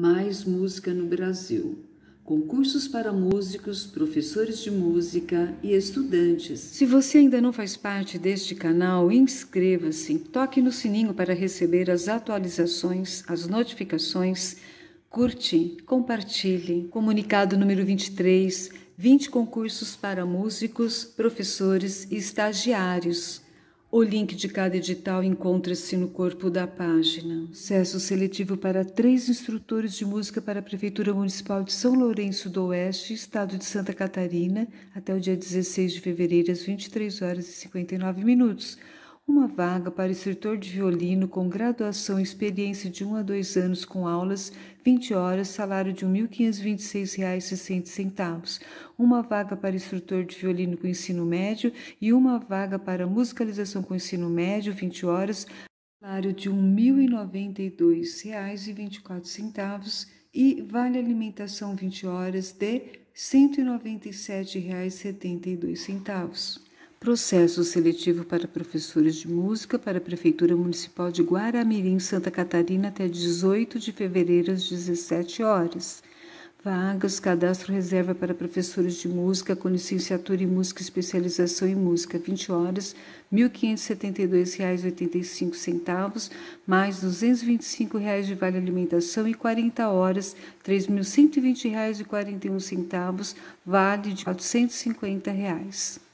Mais Música no Brasil. Concursos para músicos, professores de música e estudantes. Se você ainda não faz parte deste canal, inscreva-se, toque no sininho para receber as atualizações, as notificações, curte, compartilhe. Comunicado número 23, 20 concursos para músicos, professores e estagiários. O link de cada edital encontra-se no corpo da página. Acesso seletivo para três instrutores de música para a Prefeitura Municipal de São Lourenço do Oeste, Estado de Santa Catarina, até o dia 16 de fevereiro, às 23 horas e 59 minutos uma vaga para instrutor de violino com graduação e experiência de 1 a 2 anos com aulas, 20 horas, salário de R$ 1.526,60, uma vaga para instrutor de violino com ensino médio e uma vaga para musicalização com ensino médio, 20 horas, salário de R$ 1.092,24 e vale alimentação 20 horas de R$ 197,72. Processo seletivo para professores de música para a Prefeitura Municipal de Guaramirim, Santa Catarina, até 18 de fevereiro, às 17 horas. Vagas, cadastro reserva para professores de música com licenciatura em música, especialização em música, 20 horas, R$ 1.572,85, mais R$ 225,00 de vale alimentação e 40 horas, R$ 3.120,41, vale de R$ 450,00.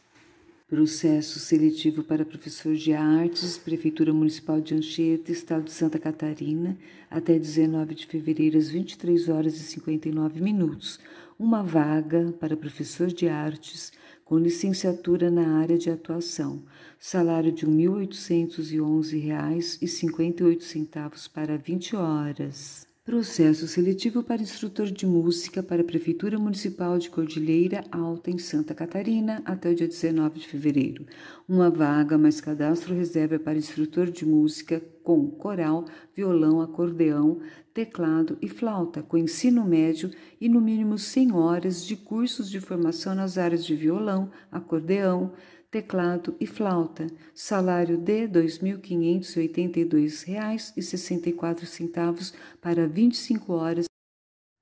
Processo seletivo para professor de artes, Prefeitura Municipal de Anchieta, Estado de Santa Catarina, até 19 de fevereiro, às 23 horas e 59 minutos. Uma vaga para professor de artes com licenciatura na área de atuação. Salário de R$ 1.811,58 para 20 horas. Processo seletivo para instrutor de música para a Prefeitura Municipal de Cordilheira Alta, em Santa Catarina, até o dia 19 de fevereiro. Uma vaga, mas cadastro reserva para instrutor de música com coral, violão, acordeão, teclado e flauta, com ensino médio e no mínimo 100 horas de cursos de formação nas áreas de violão, acordeão, teclado e flauta, salário de R$ 2.582,64 para 25 horas.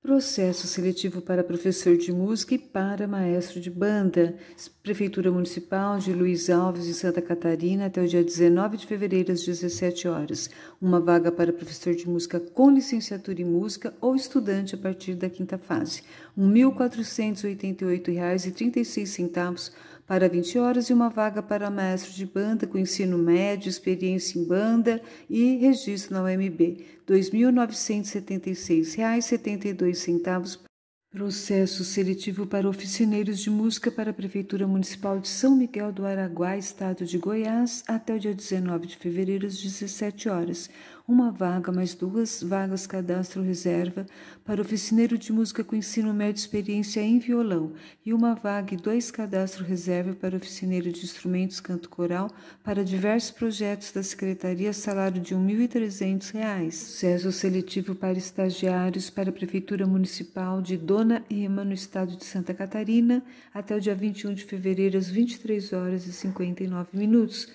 Processo seletivo para professor de música e para maestro de banda. Prefeitura Municipal de Luiz Alves, em Santa Catarina, até o dia 19 de fevereiro, às 17 horas. Uma vaga para professor de música com licenciatura em música ou estudante a partir da quinta fase. R$ 1.488,36 para 20 horas e uma vaga para mestre de banda com ensino médio, experiência em banda e registro na UMB, R$ 2.976,72. Processo seletivo para oficineiros de música para a Prefeitura Municipal de São Miguel do Araguá, Estado de Goiás, até o dia 19 de fevereiro, às 17 horas uma vaga, mais duas vagas cadastro reserva para oficineiro de música com ensino médio experiência em violão e uma vaga e dois cadastro reserva para oficineiro de instrumentos canto coral para diversos projetos da Secretaria, salário de R$ 1.300. Sucesso seletivo para estagiários para a Prefeitura Municipal de Dona Ema, no estado de Santa Catarina, até o dia 21 de fevereiro, às 23 horas e 59 minutos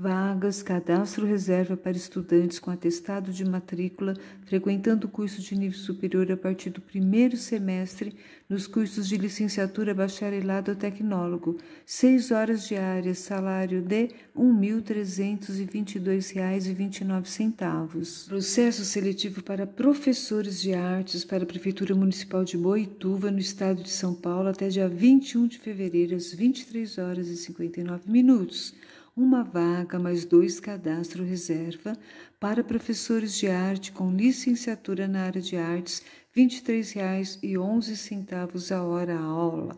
Vagas, cadastro reserva para estudantes com atestado de matrícula frequentando curso de nível superior a partir do primeiro semestre nos cursos de licenciatura, bacharelado ou tecnólogo. Seis horas diárias, salário de R$ 1.322,29. Processo seletivo para professores de artes para a Prefeitura Municipal de Boituva, no estado de São Paulo, até dia 21 de fevereiro, às 23 horas e 59 minutos uma vaga mais dois cadastro reserva para professores de arte com licenciatura na área de artes, R$ 23,11 a hora a aula.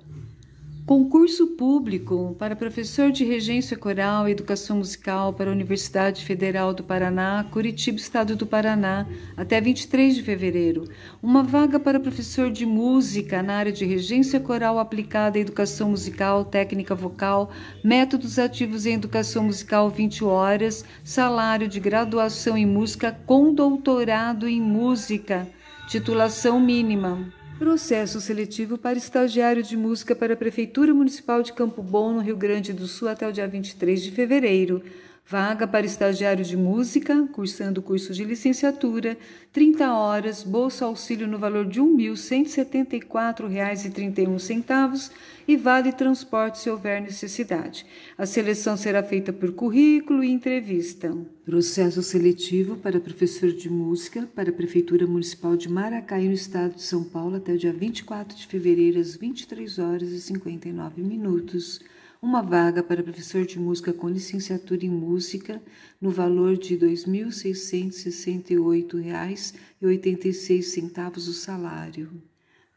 Concurso público para professor de regência coral e educação musical para a Universidade Federal do Paraná, Curitiba, Estado do Paraná, até 23 de fevereiro. Uma vaga para professor de música na área de regência coral aplicada à educação musical, técnica vocal, métodos ativos em educação musical 20 horas, salário de graduação em música com doutorado em música, titulação mínima processo seletivo para estagiário de música para a Prefeitura Municipal de Campo Bom, no Rio Grande do Sul, até o dia 23 de fevereiro. Vaga para estagiário de música, cursando curso de licenciatura, 30 horas, bolsa auxílio no valor de R$ 1.174,31 e vale transporte se houver necessidade. A seleção será feita por currículo e entrevista. Processo seletivo para professor de música para a Prefeitura Municipal de Maracaí, no estado de São Paulo, até o dia 24 de fevereiro, às 23 horas e 59 minutos uma vaga para professor de música com licenciatura em música no valor de R$ 2.668,86 o salário.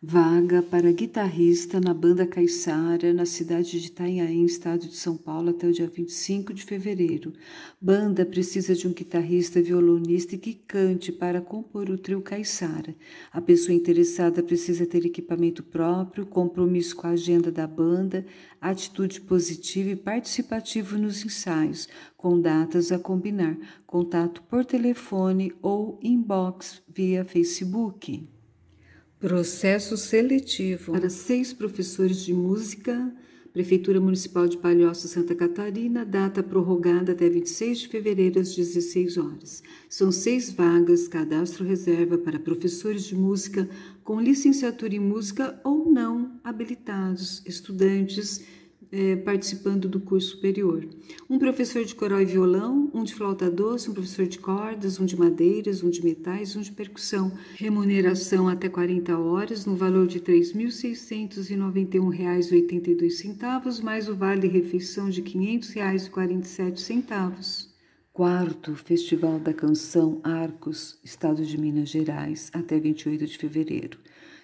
Vaga para guitarrista na banda Caiçara, na cidade de Itanhaém, estado de São Paulo, até o dia 25 de fevereiro. Banda precisa de um guitarrista, violonista e que cante para compor o trio Caiçara. A pessoa interessada precisa ter equipamento próprio, compromisso com a agenda da banda, atitude positiva e participativo nos ensaios, com datas a combinar. Contato por telefone ou inbox via Facebook. Processo seletivo. Para seis professores de música, Prefeitura Municipal de Palhoça, Santa Catarina, data prorrogada até 26 de fevereiro às 16 horas. São seis vagas, cadastro reserva para professores de música com licenciatura em música ou não habilitados, estudantes, é, participando do curso superior. Um professor de coral e violão, um de flauta doce, um professor de cordas, um de madeiras, um de metais, um de percussão. Remuneração até 40 horas, no valor de R$ 3.691,82, mais o vale-refeição de R$ 500,47. Quarto Festival da Canção Arcos, Estado de Minas Gerais, até 28 de fevereiro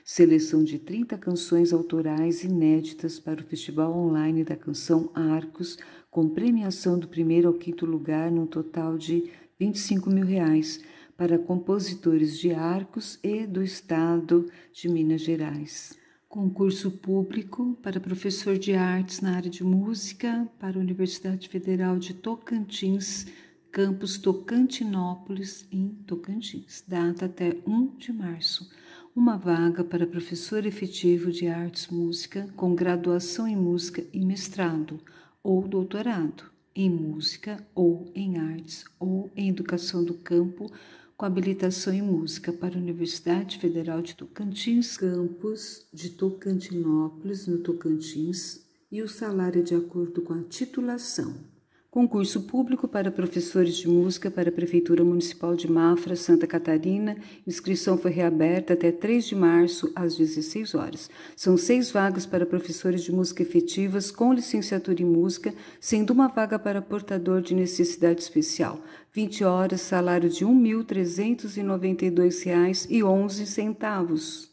seleção de 30 canções autorais inéditas para o Festival Online da Canção Arcos, com premiação do primeiro ao quinto lugar, num total de 25 mil reais, para compositores de Arcos e do Estado de Minas Gerais. Concurso público para professor de artes na área de música para a Universidade Federal de Tocantins, campus Tocantinópolis, em Tocantins. Data até 1 de março uma vaga para professor efetivo de artes música com graduação em música e mestrado ou doutorado em música ou em artes ou em educação do campo com habilitação em música para a Universidade Federal de Tocantins, campus de Tocantinópolis, no Tocantins, e o salário é de acordo com a titulação concurso público para professores de música para a Prefeitura Municipal de Mafra, Santa Catarina. Inscrição foi reaberta até 3 de março, às 16 horas. São seis vagas para professores de música efetivas com licenciatura em música, sendo uma vaga para portador de necessidade especial. 20 horas, salário de R$ 1.392,11.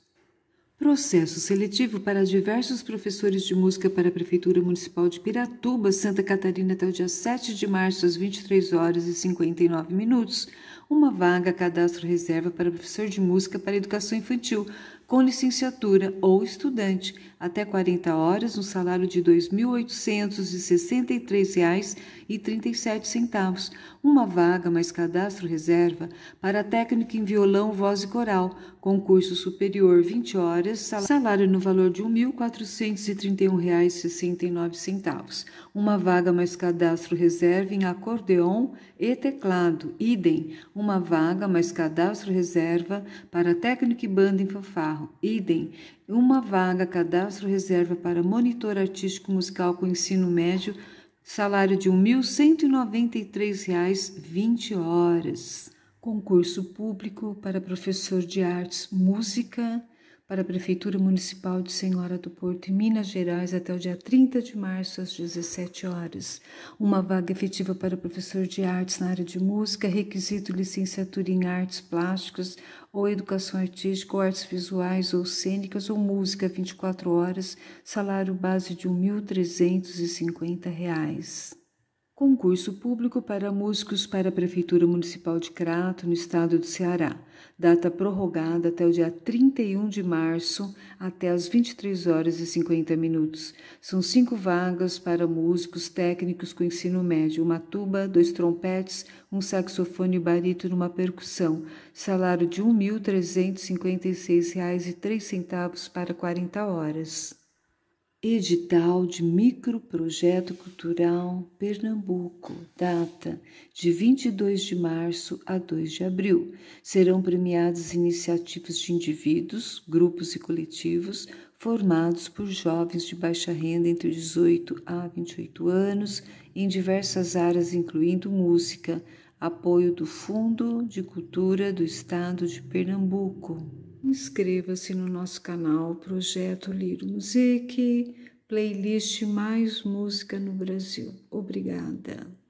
Processo seletivo para diversos professores de música para a Prefeitura Municipal de Piratuba, Santa Catarina, até o dia 7 de março, às 23 horas e 59 minutos. Uma vaga cadastro reserva para professor de música para educação infantil, com licenciatura ou estudante, até 40 horas, no salário de R$ 2.863,37, uma vaga mais cadastro reserva para técnico em violão, voz e coral, com curso superior 20 horas, salário no valor de R$ 1.431,69, uma vaga mais cadastro reserva em acordeon e teclado, idem, uma vaga mais cadastro reserva para técnico e banda em fanfarra, carro, idem. Uma vaga cadastro reserva para monitor artístico musical com ensino médio, salário de R$ 1.193,20. 20 horas. Concurso público para professor de artes, música, para a Prefeitura Municipal de Senhora do Porto, em Minas Gerais, até o dia 30 de março, às 17 horas. Uma vaga efetiva para professor de artes na área de música, requisito licenciatura em artes plásticas ou educação artística, ou artes visuais ou cênicas, ou música, 24 horas, salário base de R$ 1.350. Concurso público para músicos para a Prefeitura Municipal de Crato, no estado do Ceará. Data prorrogada até o dia 31 de março, até às 23 horas e 50 minutos. São cinco vagas para músicos técnicos com ensino médio: uma tuba, dois trompetes, um saxofone barítono, uma percussão. Salário de R$ 1.356,03 para 40 horas. Edital de Microprojeto Cultural Pernambuco, data de 22 de março a 2 de abril. Serão premiadas iniciativas de indivíduos, grupos e coletivos formados por jovens de baixa renda entre 18 a 28 anos em diversas áreas, incluindo música, apoio do Fundo de Cultura do Estado de Pernambuco. Inscreva-se no nosso canal Projeto Liro Musique, playlist Mais Música no Brasil. Obrigada.